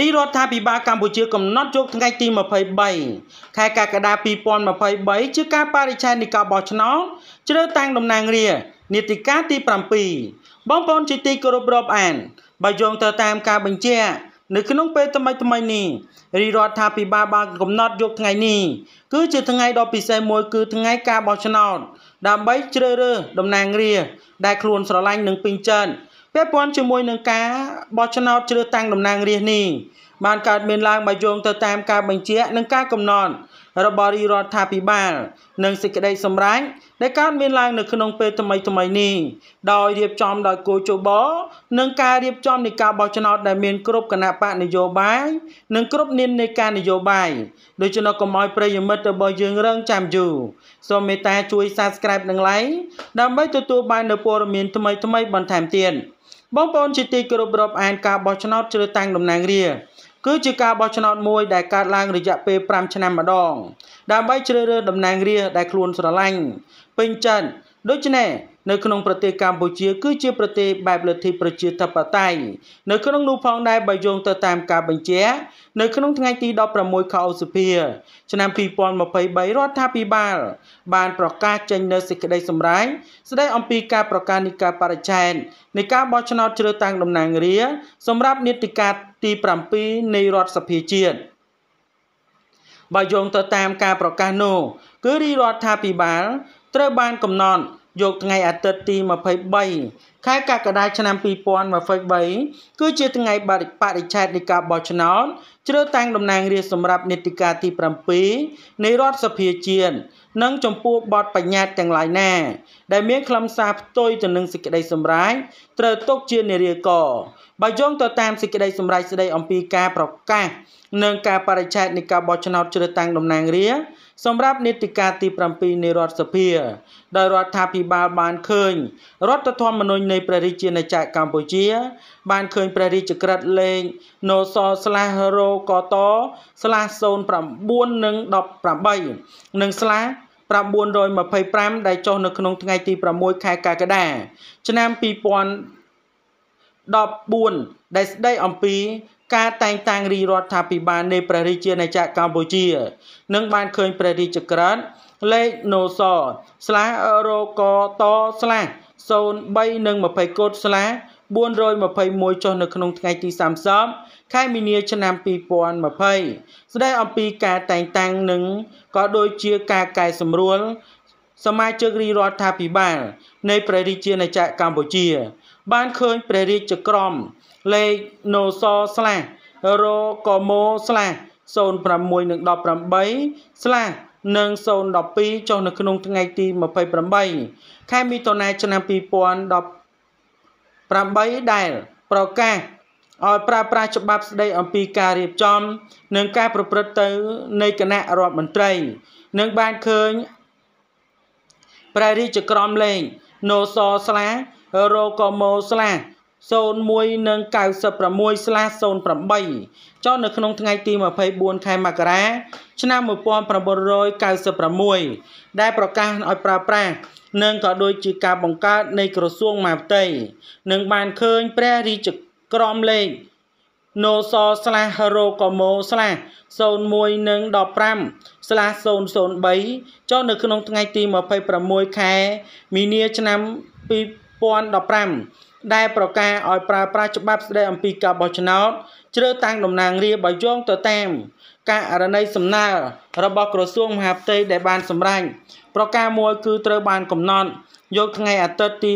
រាជរដ្ឋាភិបាលកម្ពុជាកំណត់យកថ្ងៃទី23ខែកក្កដា2023ជាការបរិច្ឆេទនៃការបោះឆ្នោតជ្រើសតាំងតំណាងរាស្ត្រនីតិកាលទី7បងប្អូនជាទីគោរពរាប់អានបើយោងទៅតាមការបញ្ជាក់នៅក្នុង ពេលថ្មីថ្មីនេះរាជរដ្ឋាភិបាលបានកំណត់យកថ្ងៃនេះគឺជាថ្ងៃដ៏ពិសេសមួយ គឺថ្ងៃការបោះឆ្នោតដើម្បីជ្រើសរើសតំណាងរាស្ត្រដែលខ្លួនស្រឡាញ់និងពេញចិត្តពាក់ព័ន្ធជាមួយនឹងការបោះឆ្នោតជ្រើសតាំងតំណាងរាស្ត្រនេះបានកើតមានឡើងបើយោងទៅតាមការបញ្ជានិងការកំណត់របស់រាជរដ្ឋាភិបាលនិងសេចក្តីសម្រេចដែលកើតមានឡើងនៅក្នុងពេលថ្មីថ្មីនេះដោយរៀបចំដោយគូជបនិងការរៀបចំនៃការបោះឆ្នោតដែលមានគ្រប់គណៈបកនយោបាយនិងគ្រប់និន្នាការនយោបាយដូច្នោះកុំឲ្យប្រិយមិត្តរបស់យើងរងចាំយូរសូមមេត្តាជួយ Subscribe និង Like ដើម្បីទទួលបាននូវព័ត៌មានថ្មីថ្មីបន្ថែមទៀត។បងប្អូនជាទីគោរពរាប់អានការបោះឆ្នោតជ្រើសតាំងតំណាងរាស្ត្រគឺជាការបោះឆ្នោតមួយដែលកើតឡើងរយៈពេល5ឆ្នាំម្ដងដើម្បីជ្រើសរើសតំណាងរាស្ត្រដែលខ្លួនស្រឡាញ់ពេញចិត្តដូច្នេះនៅក្នុងប្រទេសកម្ពុជាគឺជាប្រទេសបែបលទ្ធិប្រជាធិបតេយ្យនៅក្នុងនោះផងដែរបើយោងទៅតាមការបញ្ជាក់នៅក្នុងថ្ងៃទី16ខែឧសភាឆ្នាំ2023រដ្ឋាភិបាល បានប្រកាសចេញនូវសេចក្តីសម្រេចស្តីអំពីការប្រកាសនីការបរិច្ឆេទនៃការបោះឆ្នោតជ្រើសតាំងតំណាងរាស្ត្រសម្រាប់នីតិកាលទី7នៃរដ្ឋសភាជាតិបើយោងទៅតាមការប្រកាសនោះគឺរាជរដ្ឋាភិបាលត្រូវបានកំណត់យកថ្ងៃអាទិត្យទី23ខែកក្កដាឆ្នាំ2023គឺជាថ្ងៃបរិបរិច្ឆេទនៃការបោះឆ្នោតជ្រើសតាំងតំណាងរាស្ត្រសម្រាប់នេតិកាលទី7នៃរដ្ឋសភាជាតិនិងចំពោះបទបញ្ញត្តិទាំងឡាយណាដែលមានខ្លឹមសារផ្ទុយទៅនឹងសេចក្តីសម្រេចត្រូវຕົកជានារីកបើយោងទៅតាមសេចក្តីសម្រេចស្តីអំពីការប្រកាសនិងការបរិច្ឆេទនៃការបោះឆ្នោតជ្រើសតាំងតំណាងរាស្ត្រសម្រាប់នេតិកាទី7នៃរដ្ឋសភាដោយរដ្ឋាភិបាលបានឃើញរដ្ឋធម្មនុញ្ញនៃព្រះរាជាណាចក្រកម្ពុជា បានឃើញព្រះរាជក្រឹត្យលេខនសស្លាសរកតស្លាស09និង18និងស្លាស925ដែលចុះនៅក្នុងថ្ងៃទី6ខែកក្កដាឆ្នាំ2014ដែលស្ដីអំពីការតែងតាំងរាជរដ្ឋាភិបាលនៃព្រះរាជាណាចក្រកម្ពុជានឹងបានឃើញព្រះរាជក្រឹត្យលេខណូសស្លារកតស្លា03និង20កូដស្លា421ចុះនៅក្នុងថ្ងៃទី30ខែមីនាឆ្នាំ2020ស្ដីអំពីការតែងតាំងនិងក៏ដូចជាការកែសម្រួលសមាជិករាជរដ្ឋាភិបាលនៃព្រះរាជាណាចក្រកម្ពុជាបានឃើញព្រះរាជក្រមលេខណូសស្លាសរកមោស្លាស06និង18ស្លាសនិង012ចុះនៅក្នុងថ្ងៃទី28ខែមិថុនាឆ្នាំ2018ដែលប្រកាសឲ្យប្រើប្រាស់ច្បាប់ស្តីអំពីការរៀបចំ និង ការ ប្រព្រឹត្តទៅនៃគណៈរដ្ឋមន្ត្រីនឹងបានឃើញព្រះរាជក្រមលេងណូសស្លារកមោស្លា01និង96ស្លា08ចុះនៅក្នុងថ្ងៃទី24ខែមករា ឆ្នាំ1996ដែលប្រកាសឲ្យប្រើប្រាស់និងក៏ដូចជាការបង្កើតនៃក្រសួងមហាផ្ទៃនឹងបានឃើញ ព្រះរាជក្រមលេខណូសស្លាហរ៉ូកូម៉ូស្លា01និង15ស្លា003ចុះនៅក្នុងថ្ងៃទី26ខែមីនាឆ្នាំ2 2015ដែលប្រកាសឲ្យប្រើប្រាស់ច្បាប់ស្តីអំពីការបោះឆ្នោតជ្រើសតាំងតំណាងរាស្ត្របើយោងទៅតាមករណីសំណើរបស់ក្រសួងមហាផ្ទៃដែលបានសម្រេចប្រការមួយ គឺត្រូវបាន កំណត់យកថ្ងៃអាទិត្យទី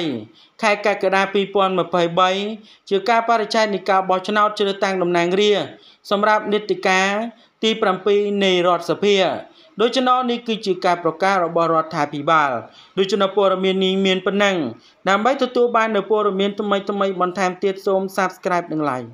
23ខែកក្កដា2023ជាការបរិច្ឆេទនៃការបោះឆ្នោតជ្រើសតាំងតំណាងរាស្ត្រសម្រាប់នេតិកាទី7នៃរដ្ឋសភាដូច្នោះនេះគឺជាការប្រកាសរបស់រដ្ឋាភិបាលដូច្នោះព័ត៌មាននេះមានប៉ុណ្ណឹងដើម្បីទទួលបាននូវព័ត៌មានថ្មីៗបន្ថែមទៀតសូម Subscribe និង Like